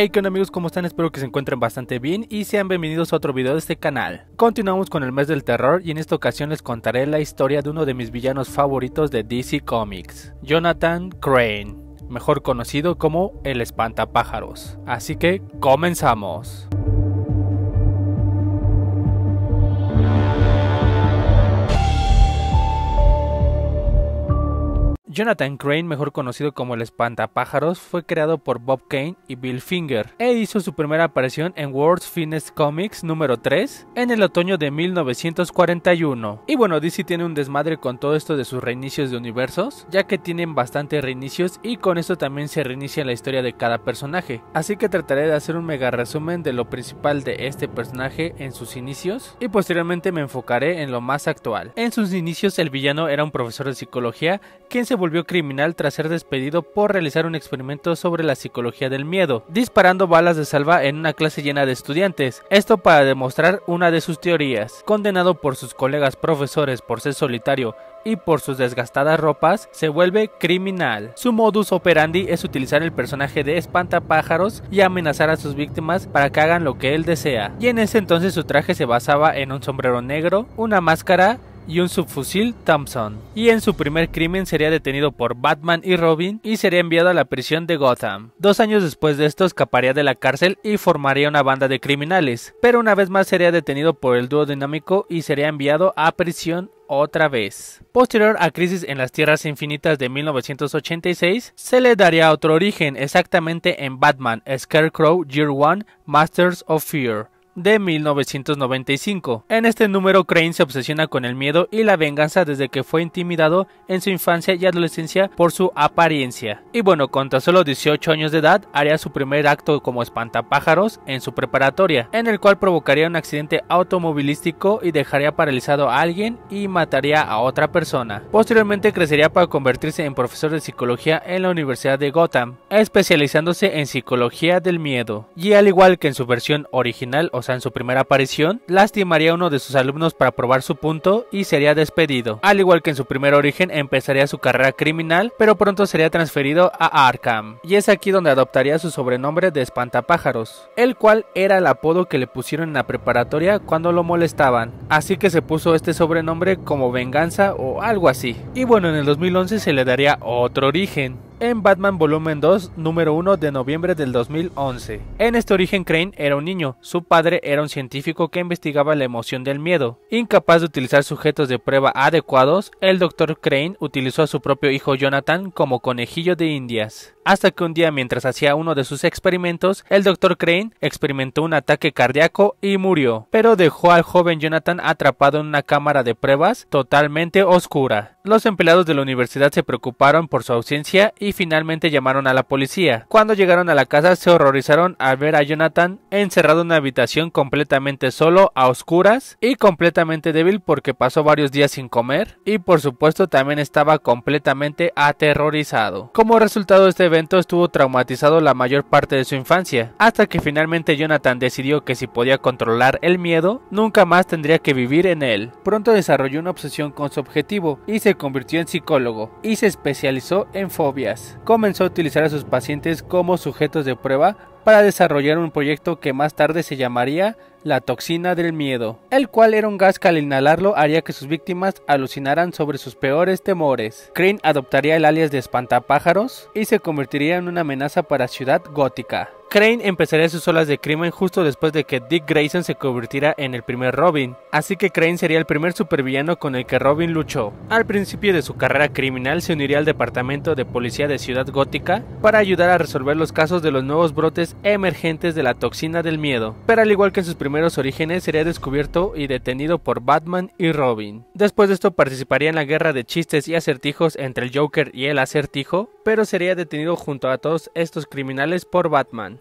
Hey que onda amigos, ¿cómo están? Espero que se encuentren bastante bien y sean bienvenidos a otro video de este canal. Continuamos con el mes del terror y en esta ocasión les contaré la historia de uno de mis villanos favoritos de DC Comics, Jonathan Crane, mejor conocido como el espantapájaros. Así que comenzamos. Jonathan Crane, mejor conocido como el Espantapájaros, fue creado por Bob Kane y Bill Finger e hizo su primera aparición en World's Finest Comics número 3 en el otoño de 1941. Y bueno, DC tiene un desmadre con todo esto de sus reinicios de universos, ya que tienen bastantes reinicios y con esto también se reinicia la historia de cada personaje. Así que trataré de hacer un mega resumen de lo principal de este personaje en sus inicios y posteriormente me enfocaré en lo más actual. En sus inicios el villano era un profesor de psicología quien se volvió volvió criminal tras ser despedido por realizar un experimento sobre la psicología del miedo, disparando balas de salva en una clase llena de estudiantes, esto para demostrar una de sus teorías. Condenado por sus colegas profesores por ser solitario y por sus desgastadas ropas, se vuelve criminal. Su modus operandi es utilizar el personaje de espantapájaros y amenazar a sus víctimas para que hagan lo que él desea. Y en ese entonces su traje se basaba en un sombrero negro, una máscara, y un subfusil Thompson. Y en su primer crimen sería detenido por Batman y Robin y sería enviado a la prisión de Gotham. Dos años después de esto escaparía de la cárcel y formaría una banda de criminales, pero una vez más sería detenido por el dúo dinámico y sería enviado a prisión otra vez. Posterior a Crisis en las Tierras Infinitas de 1986, se le daría otro origen, exactamente en Batman, Scarecrow Year One, Masters of Fear de 1995. En este número, Crane se obsesiona con el miedo y la venganza desde que fue intimidado en su infancia y adolescencia por su apariencia. Y bueno, con tan solo 18 años de edad, haría su primer acto como espantapájaros en su preparatoria, en el cual provocaría un accidente automovilístico y dejaría paralizado a alguien y mataría a otra persona. Posteriormente crecería para convertirse en profesor de psicología en la Universidad de Gotham, especializándose en psicología del miedo. Y al igual que en su versión original, o en su primera aparición, lastimaría a uno de sus alumnos para probar su punto y sería despedido. Al igual que en su primer origen, empezaría su carrera criminal, pero pronto sería transferido a Arkham. Y es aquí donde adoptaría su sobrenombre de Espantapájaros, el cual era el apodo que le pusieron en la preparatoria cuando lo molestaban. Así que se puso este sobrenombre como venganza o algo así. Y bueno, en el 2011 se le daría otro origen, en Batman Volumen 2, número 1 de noviembre del 2011. En este origen Crane era un niño, su padre era un científico que investigaba la emoción del miedo. Incapaz de utilizar sujetos de prueba adecuados, el Dr. Crane utilizó a su propio hijo Jonathan como conejillo de indias. Hasta que un día mientras hacía uno de sus experimentos, el Dr. Crane experimentó un ataque cardíaco y murió, pero dejó al joven Jonathan atrapado en una cámara de pruebas totalmente oscura. Los empleados de la universidad se preocuparon por su ausencia y y finalmente llamaron a la policía. Cuando llegaron a la casa se horrorizaron al ver a Jonathan encerrado en una habitación completamente solo, a oscuras y completamente débil porque pasó varios días sin comer y por supuesto también estaba completamente aterrorizado. Como resultado de este evento estuvo traumatizado la mayor parte de su infancia, hasta que finalmente Jonathan decidió que si podía controlar el miedo, nunca más tendría que vivir en él. Pronto desarrolló una obsesión con su objetivo y se convirtió en psicólogo y se especializó en fobias comenzó a utilizar a sus pacientes como sujetos de prueba para desarrollar un proyecto que más tarde se llamaría la toxina del miedo, el cual era un gas que al inhalarlo haría que sus víctimas alucinaran sobre sus peores temores. Crane adoptaría el alias de espantapájaros y se convertiría en una amenaza para Ciudad Gótica. Crane empezaría sus olas de crimen justo después de que Dick Grayson se convirtiera en el primer Robin, así que Crane sería el primer supervillano con el que Robin luchó. Al principio de su carrera criminal se uniría al departamento de policía de Ciudad Gótica para ayudar a resolver los casos de los nuevos brotes emergentes de la toxina del miedo, pero al igual que en sus primeros orígenes sería descubierto y detenido por Batman y Robin. Después de esto participaría en la guerra de chistes y acertijos entre el Joker y el acertijo, pero sería detenido junto a todos estos criminales por Batman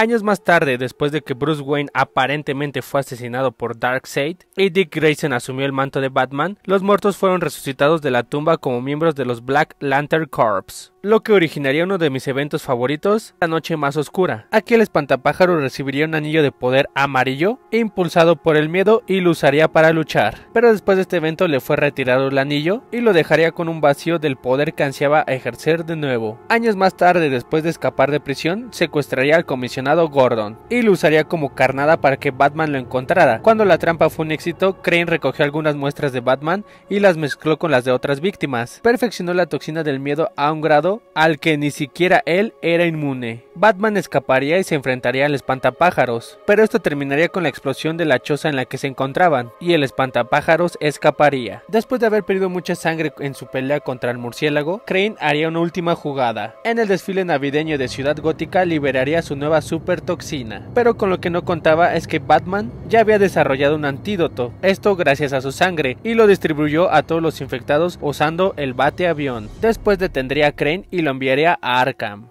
años más tarde, después de que Bruce Wayne aparentemente fue asesinado por Darkseid y Dick Grayson asumió el manto de Batman, los muertos fueron resucitados de la tumba como miembros de los Black Lantern Corps lo que originaría uno de mis eventos favoritos, la noche más oscura. Aquí el espantapájaro recibiría un anillo de poder amarillo, impulsado por el miedo y lo usaría para luchar. Pero después de este evento le fue retirado el anillo y lo dejaría con un vacío del poder que ansiaba ejercer de nuevo. Años más tarde, después de escapar de prisión, secuestraría al comisionado Gordon y lo usaría como carnada para que Batman lo encontrara. Cuando la trampa fue un éxito, Crane recogió algunas muestras de Batman y las mezcló con las de otras víctimas. Perfeccionó la toxina del miedo a un grado al que ni siquiera él era inmune. Batman escaparía y se enfrentaría al espantapájaros, pero esto terminaría con la explosión de la choza en la que se encontraban, y el espantapájaros escaparía. Después de haber perdido mucha sangre en su pelea contra el murciélago, Crane haría una última jugada. En el desfile navideño de Ciudad Gótica liberaría su nueva super toxina, pero con lo que no contaba es que Batman ya había desarrollado un antídoto, esto gracias a su sangre, y lo distribuyó a todos los infectados usando el bate avión. Después detendría a Crane y lo enviaré a Arkham.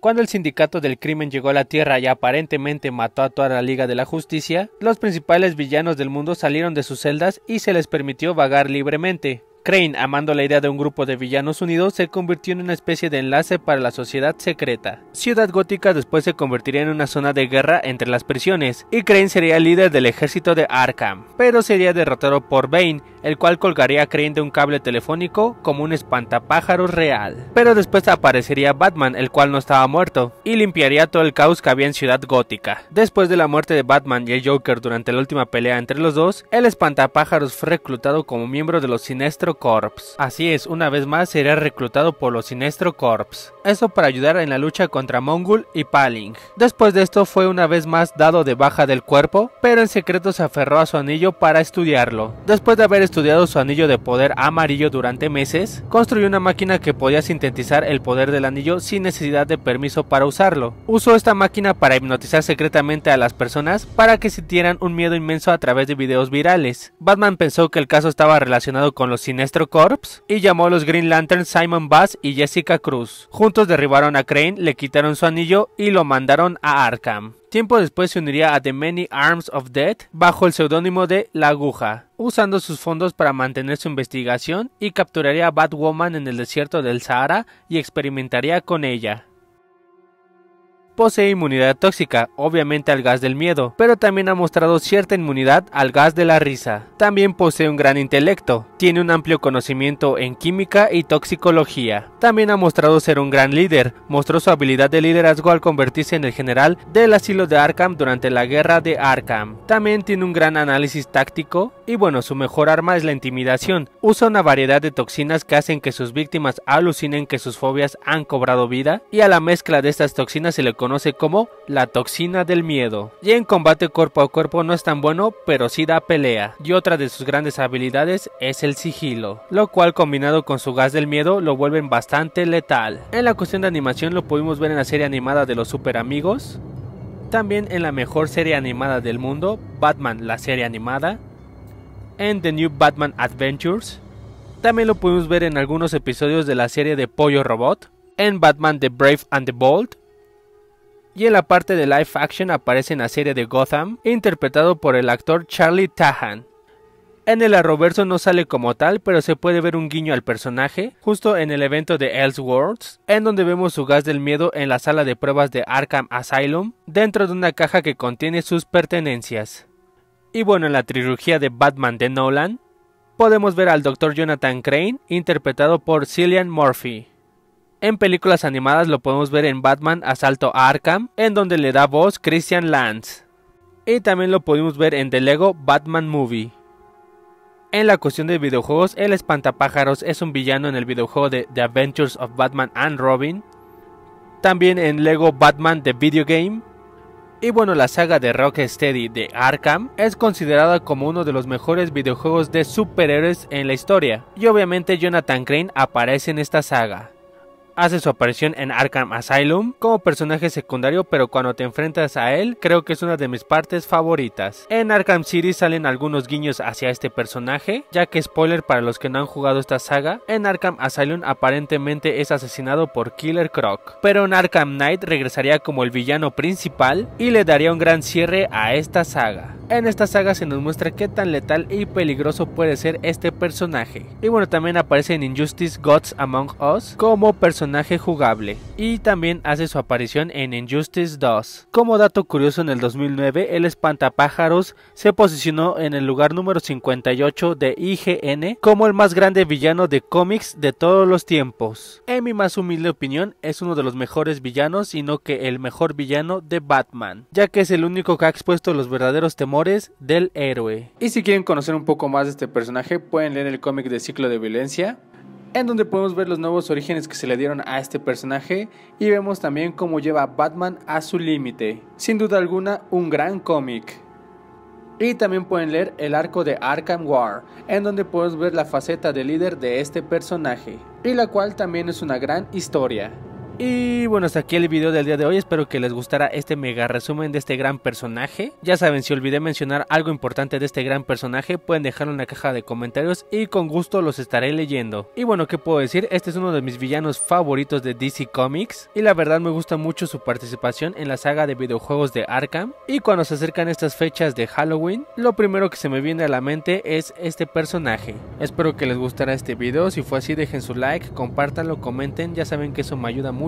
Cuando el sindicato del crimen llegó a la Tierra y aparentemente mató a toda la Liga de la Justicia, los principales villanos del mundo salieron de sus celdas y se les permitió vagar libremente. Crane, amando la idea de un grupo de villanos unidos, se convirtió en una especie de enlace para la sociedad secreta. Ciudad Gótica después se convertiría en una zona de guerra entre las prisiones, y Crane sería el líder del ejército de Arkham, pero sería derrotado por Bane, el cual colgaría a Crane de un cable telefónico como un espantapájaros real. Pero después aparecería Batman, el cual no estaba muerto, y limpiaría todo el caos que había en Ciudad Gótica. Después de la muerte de Batman y el Joker durante la última pelea entre los dos, el espantapájaros fue reclutado como miembro de los Sinestro Corps. Así es, una vez más será reclutado por los Sinestro Corps. eso para ayudar en la lucha contra Mongul y Paling. Después de esto fue una vez más dado de baja del cuerpo, pero en secreto se aferró a su anillo para estudiarlo. Después de haber estudiado su anillo de poder amarillo durante meses, construyó una máquina que podía sintetizar el poder del anillo sin necesidad de permiso para usarlo. Usó esta máquina para hipnotizar secretamente a las personas para que sintieran un miedo inmenso a través de videos virales. Batman pensó que el caso estaba relacionado con los Sinestro Corps y llamó a los Green Lanterns Simon Bass y Jessica Cruz. Juntos derribaron a Crane, le quitaron su anillo y lo mandaron a Arkham. Tiempo después se uniría a The Many Arms of Death bajo el seudónimo de La Aguja, usando sus fondos para mantener su investigación y capturaría a Batwoman en el desierto del Sahara y experimentaría con ella posee inmunidad tóxica, obviamente al gas del miedo, pero también ha mostrado cierta inmunidad al gas de la risa. También posee un gran intelecto, tiene un amplio conocimiento en química y toxicología. También ha mostrado ser un gran líder, mostró su habilidad de liderazgo al convertirse en el general del asilo de Arkham durante la guerra de Arkham. También tiene un gran análisis táctico y bueno, su mejor arma es la intimidación. Usa una variedad de toxinas que hacen que sus víctimas alucinen que sus fobias han cobrado vida y a la mezcla de estas toxinas se le conoce conoce como la toxina del miedo. Y en combate cuerpo a cuerpo no es tan bueno, pero sí da pelea. Y otra de sus grandes habilidades es el sigilo, lo cual combinado con su gas del miedo lo vuelven bastante letal. En la cuestión de animación lo pudimos ver en la serie animada de los super amigos, también en la mejor serie animada del mundo, Batman la serie animada, en The New Batman Adventures, también lo pudimos ver en algunos episodios de la serie de Pollo Robot, en Batman The Brave and the Bold, y en la parte de live action aparece en la serie de Gotham, interpretado por el actor Charlie Tahan. En el Arroverso no sale como tal, pero se puede ver un guiño al personaje, justo en el evento de Elseworlds, en donde vemos su gas del miedo en la sala de pruebas de Arkham Asylum, dentro de una caja que contiene sus pertenencias. Y bueno, en la trilogía de Batman de Nolan, podemos ver al Dr. Jonathan Crane, interpretado por Cillian Murphy. En películas animadas lo podemos ver en Batman Asalto a Arkham, en donde le da voz Christian Lance. Y también lo podemos ver en The Lego Batman Movie. En la cuestión de videojuegos, el espantapájaros es un villano en el videojuego de The Adventures of Batman and Robin. También en Lego Batman The Video Game. Y bueno, la saga de Rocksteady de Arkham es considerada como uno de los mejores videojuegos de superhéroes en la historia. Y obviamente Jonathan Crane aparece en esta saga hace su aparición en Arkham Asylum como personaje secundario, pero cuando te enfrentas a él, creo que es una de mis partes favoritas. En Arkham City salen algunos guiños hacia este personaje, ya que spoiler para los que no han jugado esta saga, en Arkham Asylum aparentemente es asesinado por Killer Croc, pero en Arkham Knight regresaría como el villano principal y le daría un gran cierre a esta saga. En esta saga se nos muestra qué tan letal y peligroso puede ser este personaje. Y bueno, también aparece en Injustice Gods Among Us como personaje jugable. Y también hace su aparición en Injustice 2. Como dato curioso, en el 2009 el espantapájaros se posicionó en el lugar número 58 de IGN como el más grande villano de cómics de todos los tiempos. En mi más humilde opinión, es uno de los mejores villanos, sino que el mejor villano de Batman, ya que es el único que ha expuesto los verdaderos temores del Héroe. Y si quieren conocer un poco más de este personaje, pueden leer el cómic de Ciclo de Violencia, en donde podemos ver los nuevos orígenes que se le dieron a este personaje y vemos también cómo lleva a Batman a su límite. Sin duda alguna, un gran cómic. Y también pueden leer el arco de Arkham War, en donde podemos ver la faceta de líder de este personaje, y la cual también es una gran historia. Y bueno, hasta aquí el video del día de hoy. Espero que les gustara este mega resumen de este gran personaje. Ya saben, si olvidé mencionar algo importante de este gran personaje, pueden dejarlo en la caja de comentarios y con gusto los estaré leyendo. Y bueno, ¿qué puedo decir? Este es uno de mis villanos favoritos de DC Comics y la verdad me gusta mucho su participación en la saga de videojuegos de Arkham. Y cuando se acercan estas fechas de Halloween, lo primero que se me viene a la mente es este personaje. Espero que les gustara este video. Si fue así, dejen su like, compartanlo, comenten. Ya saben que eso me ayuda mucho